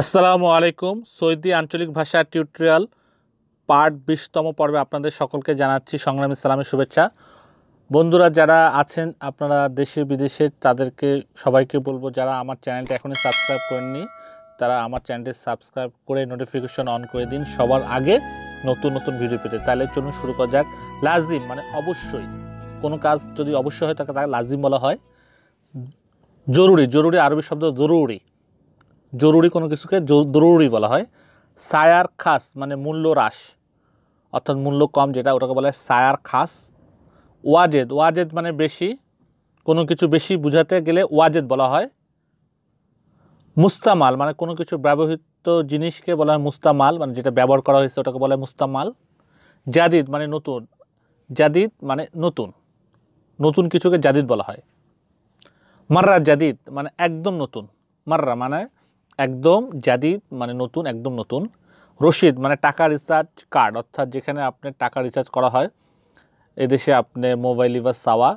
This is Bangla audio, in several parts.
আসসালামু আলাইকুম সৌদি আঞ্চলিক ভাষা টিউটোরিয়াল পার্ট বিশতম পর্বে আপনাদের সকলকে জানাচ্ছি সংগ্রাম সালামের শুভেচ্ছা বন্ধুরা যারা আছেন আপনারা দেশে বিদেশে তাদেরকে সবাইকে বলবো যারা আমার চ্যানেলটা এখনই সাবস্ক্রাইব করেননি তারা আমার চ্যানেলটি সাবস্ক্রাইব করে নোটিফিকেশন অন করে দিন সবার আগে নতুন নতুন ভিডিও পেতে তাহলে চলুন শুরু করা যাক লাজিম মানে অবশ্যই কোনো কাজ যদি অবশ্যই হয় তাকে তাকে লাজিম বলা হয় জরুরি জরুরি আরবি শব্দ জরুরি জরুরি কোনো কিছুকে জরুরি বলা হয় সায়ার খাস মানে মূল্য হ্রাস অর্থাৎ মূল্য কম যেটা ওটাকে বলা হয় সায়ার খাস ওয়াজেদ ওয়াজেদ মানে বেশি কোনো কিছু বেশি বুঝাতে গেলে ওয়াজেদ বলা হয় মুস্তামাল মানে কোনো কিছু ব্যবহৃত জিনিসকে বলা হয় মুস্তামাল মানে যেটা ব্যবহার করা হয়েছে ওটাকে বলা হয় মুস্তামাল জাদিদ মানে নতুন জাদিদ মানে নতুন নতুন কিছুকে জাদিদ বলা হয় মাররা জাদিদ মানে একদম নতুন মাররা মানে একদম জাদিদ মানে নতুন একদম নতুন রশিদ মানে টাকা রিচার্জ কার্ড অর্থাৎ যেখানে আপনার টাকা রিচার্জ করা হয় এদেশে আপনি মোবাইল বা সাওয়া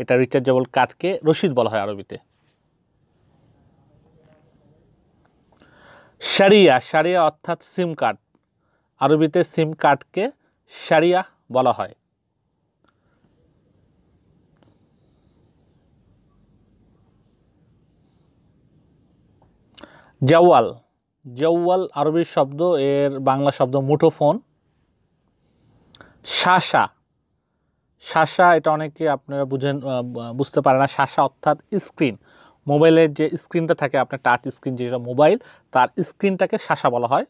এটা রিচার্জেবল কার্ডকে রশিদ বলা হয় আরবিতে সারিয়া সারিয়া অর্থাৎ সিম কার্ড আরবিতে সিম কার্ডকে সারিয়া বলা হয় জাওয়াল জাওয়াল আরবি শব্দ এর বাংলা শব্দ মুঠোফোন শাসা শাসা এটা অনেকে আপনারা বুঝেন বুঝতে পারে না শাসা অর্থাৎ স্ক্রিন মোবাইলের যে স্ক্রিনটা থাকে আপনার টাচ স্ক্রিন যেটা মোবাইল তার স্ক্রিনটাকে শাসা বলা হয়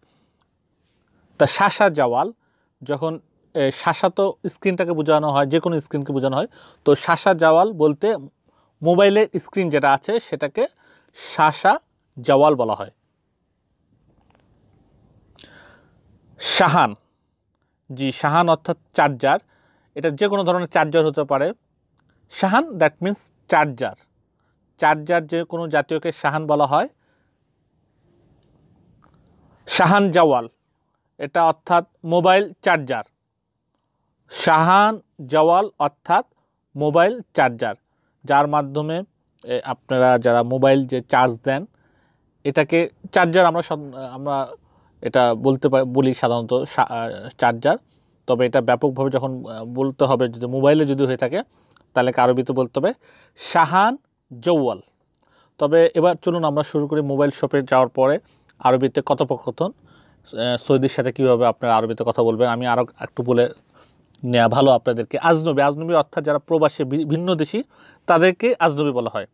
তা শাসা জাওয়াল যখন শাসা তো স্ক্রিনটাকে বোঝানো হয় যে কোনো স্ক্রিনকে বোঝানো হয় তো শাসা জাওয়াল বলতে মোবাইলের স্ক্রিন যেটা আছে সেটাকে শাসা জাওয়াল বলা হয় শাহান জি শাহান অর্থাৎ চার্জার এটা যে কোনো ধরনের চার্জার হতে পারে শাহান দ্যাট মিন্স চার্জার চার্জার যে কোনো জাতীয়কে শাহান বলা হয় শাহান জাওয়াল এটা অর্থাৎ মোবাইল চার্জার শাহান জওয়াল অর্থাৎ মোবাইল চার্জার যার মাধ্যমে আপনারা যারা মোবাইল যে চার্জ দেন এটাকে চার্জার আমরা আমরা এটা বলতে পারি বলি সাধারণত চার্জার তবে এটা ব্যাপকভাবে যখন বলতে হবে যদি মোবাইলে যদি হয়ে থাকে তাহলে কারবিতে বলতে হবে শাহান জৌয়াল তবে এবার চলুন আমরা শুরু করি মোবাইল শপে যাওয়ার পরে আরবিতে কথোপকথন সৌদির সাথে কীভাবে আপনারা আরবিতে কথা বলবেন আমি আরও একটু বলে নেওয়া ভালো আপনাদেরকে আজনবী আজনবী অর্থাৎ যারা প্রবাসী ভিন্ন দেশি তাদেরকে আজনবী বলা হয়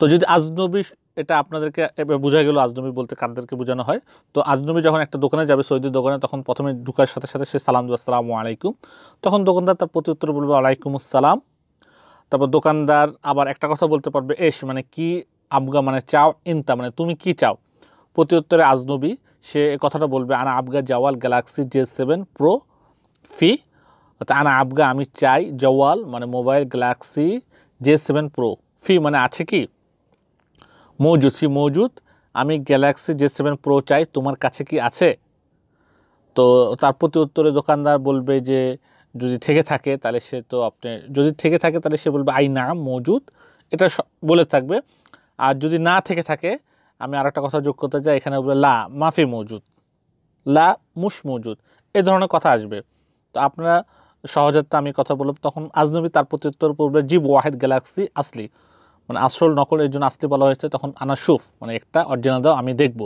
তো যদি আজনবী এটা আপনাদেরকে বোঝা গেল আজনবী বলতে কাদেরকে বোঝানো হয় তো আজনবী যখন একটা দোকানে যাবে সৌদির দোকানে তখন প্রথমে ঢুকার সাথে সাথে সে সালাম দেবে সালাম আলাইকুম তখন দোকানদার তার উত্তর বলবে আলাইকুম সালাম তারপর দোকানদার আবার একটা কথা বলতে পারবে এস মানে কি আবগা মানে চাও ইনতা মানে তুমি কি চাও প্রতি উত্তরে আজনবী সে কথাটা বলবে আনা আবগা জাওয়াল গ্যালাক্সি জে সেভেন প্রো ফি অর্থাৎ আনা আবগা আমি চাই জওয়াল মানে mobile galaxy J seven pro ফি মানে আছে কি মৌজুদ সি মৌজুদ আমি গ্যালাক্সি জে সেভেন প্রো চাই তোমার কাছে কি আছে তো তার প্রতি উত্তরে দোকানদার বলবে যে যদি থেকে থাকে তাহলে সে তো আপনি যদি থেকে থাকে তাহলে সে বলবে আই না মজুদ এটা বলে থাকবে আর যদি না থেকে থাকে আমি আর একটা কথা যোগ করতে চাই এখানে বলবে লা মাফি মজুদ লা মুস মজুদ এ ধরনের কথা আসবে তো আপনারা সহজাত আমি কথা বলব তখন আজনবী তার প্রতি উত্তর পড়বে জিব ওয়াহেদ গ্যালাক্সি আসলি মানে আসল নকল এর জন্য আসতে বলা হয়েছে তখন আনাসুফ মানে একটা অরিজিনাল দাও আমি দেখব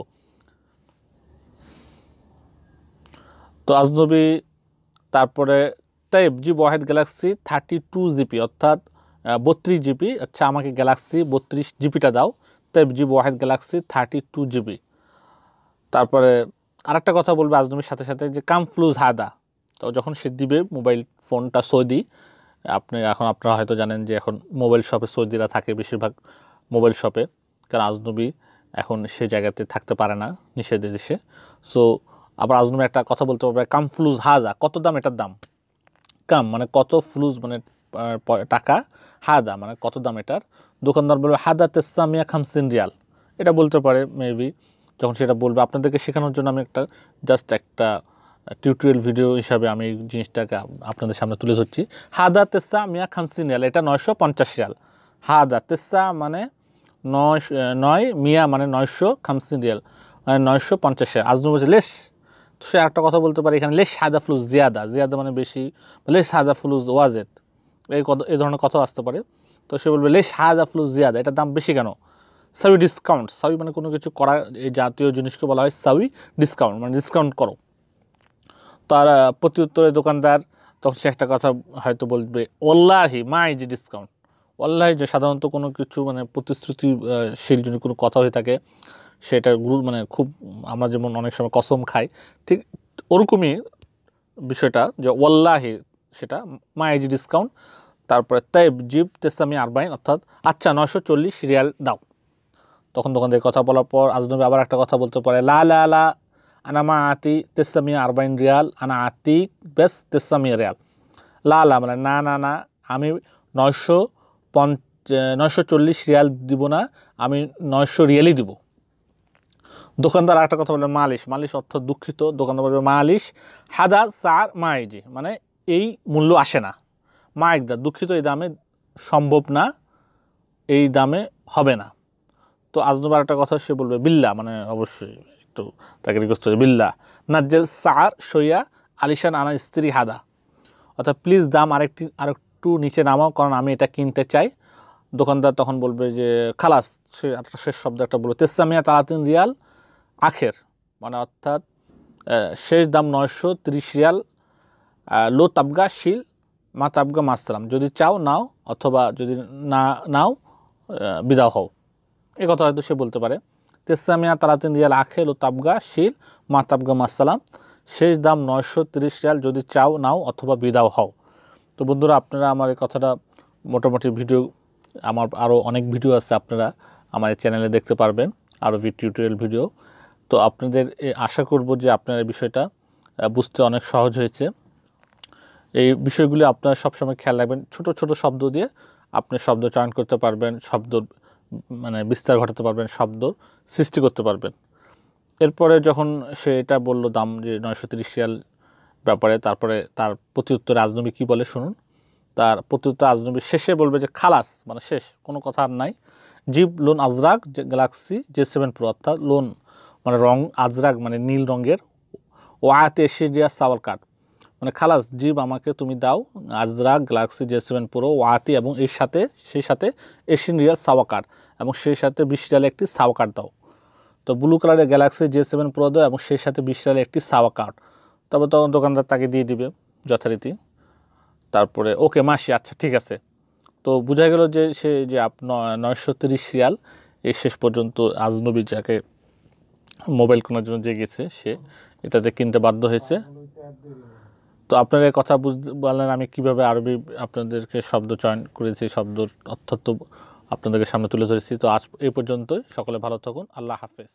তো আজনবী তারপরে টাইপ জি ওয়াহেদ গ্যালাক্সি থার্টি টু জিপি অর্থাৎ বত্রিশ জিবি আচ্ছা আমাকে গ্যালাক্সি বত্রিশ জিপিটা দাও টাইপ জি ওয়াহেদ গ্যালাক্সি থার্টি টু জিবি তারপরে আরেকটা কথা বলবে আজনবীর সাথে সাথে যে কামফ্লুজ হাদা তো যখন সে দিবে মোবাইল ফোনটা সৌদি আপনি এখন আপনারা হয়তো জানেন যে এখন মোবাইল শপে সৌদিরা থাকে বেশিরভাগ মোবাইল শপে কারণ আজনবী এখন সে জায়গাতে থাকতে পারে না নিষেধে দেশে সো আবার আজনবী একটা কথা বলতে পারবে কাম ফ্লুজ হাজা কত দাম এটার দাম কাম মানে কত ফ্লুজ মানে টাকা হাদা মানে কত দাম এটার দোকানদার বলবে হাদা তেসামিয়া খামসিন রিয়াল এটা বলতে পারে মেবি যখন সেটা বলবে আপনাদেরকে শেখানোর জন্য আমি একটা জাস্ট একটা টিউটোরিয়াল ভিডিও হিসাবে আমি জিনিসটাকে আপনাদের সামনে তুলে ধরছি হাদা তেসা মিয়া খামসিন রিয়াল এটা নয়শো পঞ্চাশ রিয়াল হাদা তেসা মানে নয় নয় মিয়া মানে নয়শো খামসিন রিয়াল মানে নয়শো পঞ্চাশ রিয়াল আজনুর বলছে তো সে একটা কথা বলতে পারে এখানে লেস হাদা ফুলুজ জিয়াদা জিয়াদা মানে বেশি লেস হাদা ফুলুজ ওয়াজেদ এই কথা এই ধরনের কথাও আসতে পারে তো সে বলবে লেস হাদা ফুলুজ জিয়াদা এটার দাম বেশি কেন সাউই ডিসকাউন্ট সাউই মানে কোনো কিছু করা এই জাতীয় জিনিসকে বলা হয় সাউই ডিসকাউন্ট মানে ডিসকাউন্ট করো তারা প্রত্যুত্তরে দোকানদার তখন সে একটা কথা হয়তো বলবে ওল্লাহি মাই যে ডিসকাউন্ট ওল্লাহি যে সাধারণত কোনো কিছু মানে প্রতিশ্রুতিশীল যদি কোনো কথা হয়ে থাকে সেটা গুরু মানে খুব আমরা যেমন অনেক সময় কসম খাই ঠিক ওরকমই বিষয়টা যে ওল্লাহি সেটা মাই যে ডিসকাউন্ট তারপরে তাইব জিপ তেসামি আরবাইন অর্থাৎ আচ্ছা নশো চল্লিশ রিয়াল দাও তখন দোকানদের কথা বলার পর আজনবী আবার একটা কথা বলতে পারে লা লা লা আনামা আতি তেসামিয়া আরবাইন রিয়াল আনা আতিক বেশ তেসামিয়া রিয়াল লা লা মানে না না না আমি নয়শো পঞ্চ নয়শো চল্লিশ রিয়াল দিব না আমি নয়শো রিয়ালই দিব দোকানদার একটা কথা বলে মালিশ মালিশ অর্থ দুঃখিত দোকানদার বলবে মালিশ হাদা সার মাইজি মানে এই মূল্য আসে না মা দুঃখিত এই দামে সম্ভব না এই দামে হবে না তো আজ আজনুবার একটা কথা সে বলবে বিল্লা মানে অবশ্যই একটু তাকে রিকোয়েস্ট করছে বিল্লা নাজ্জেল সার সইয়া আলিশান আনা স্ত্রী হাদা অর্থাৎ প্লিজ দাম আরেকটি আর একটু নিচে নামাও কারণ আমি এটা কিনতে চাই দোকানদার তখন বলবে যে খালাস সে একটা শেষ শব্দ একটা বলবে তেস্তামিয়া তালাতিন রিয়াল আখের মানে অর্থাৎ শেষ দাম নয়শো তিরিশ রিয়াল লো তাবগা শিল মা তাবগা মাসলাম যদি চাও নাও অথবা যদি না নাও বিদাও হও এ কথা হয়তো সে বলতে পারে তেসামিয়া তালাতিন রিয়াল আখেল ও তাবগা শিল মা তাবগা মাসালাম শেষ দাম নয়শো তিরিশ রিয়াল যদি চাও নাও অথবা বিদাও হও তো বন্ধুরা আপনারা আমার এই কথাটা মোটামুটি ভিডিও আমার আরও অনেক ভিডিও আছে আপনারা আমার এই চ্যানেলে দেখতে পারবেন আরও টিউটোরিয়াল ভিডিও তো আপনাদের আশা করব যে আপনারা বিষয়টা বুঝতে অনেক সহজ হয়েছে এই বিষয়গুলি আপনারা সবসময় খেয়াল রাখবেন ছোট ছোট শব্দ দিয়ে আপনি শব্দ চয়ন করতে পারবেন শব্দ মানে বিস্তার ঘটাতে পারবেন শব্দ সৃষ্টি করতে পারবেন এরপরে যখন সে এটা বলল দাম যে নয়শো তিরিশ ব্যাপারে তারপরে তার প্রতিউত্তর আজনবী কী বলে শুনুন তার প্রত্যুত্তর আজনবী শেষে বলবে যে খালাস মানে শেষ কোনো কথা আর নাই জিপ লোন আজরাক যে গ্যালাক্সি জে সেভেন প্রো অর্থাৎ লোন মানে রং আজরাক মানে নীল রঙের ও আয়াতে এশিয়া সাওয়ার কার্ড মানে খালাস জিব আমাকে তুমি দাও আজরা গ্যালাক্সি জে সেভেন প্রো ওয়াতি এবং এর সাথে সেই সাথে এশিয়ান রিয়ার সাওয়াকার এবং সেই সাথে বিশ রিয়ালে একটি সাওয়াকার দাও তো ব্লু কালারের গ্যালাক্সি জে সেভেন প্রো দাও এবং সেই সাথে বিশ রিয়ালে একটি সাওয়াকার তবে তখন দোকানদার তাকে দিয়ে দিবে যথারীতি তারপরে ওকে মাসি আচ্ছা ঠিক আছে তো বোঝা গেল যে সে যে আপ নয়শো তিরিশ রিয়াল এই শেষ পর্যন্ত আজনবী যাকে মোবাইল কেনার জন্য যে গেছে সে এটাতে কিনতে বাধ্য হয়েছে তো আপনাদের কথা বুঝতে বললেন আমি কিভাবে আরবি আপনাদেরকে শব্দ চয়ন করেছি শব্দ অর্থাৎ আপনাদেরকে সামনে তুলে ধরেছি তো আজ এ পর্যন্ত সকলে ভালো থাকুন আল্লাহ হাফেজ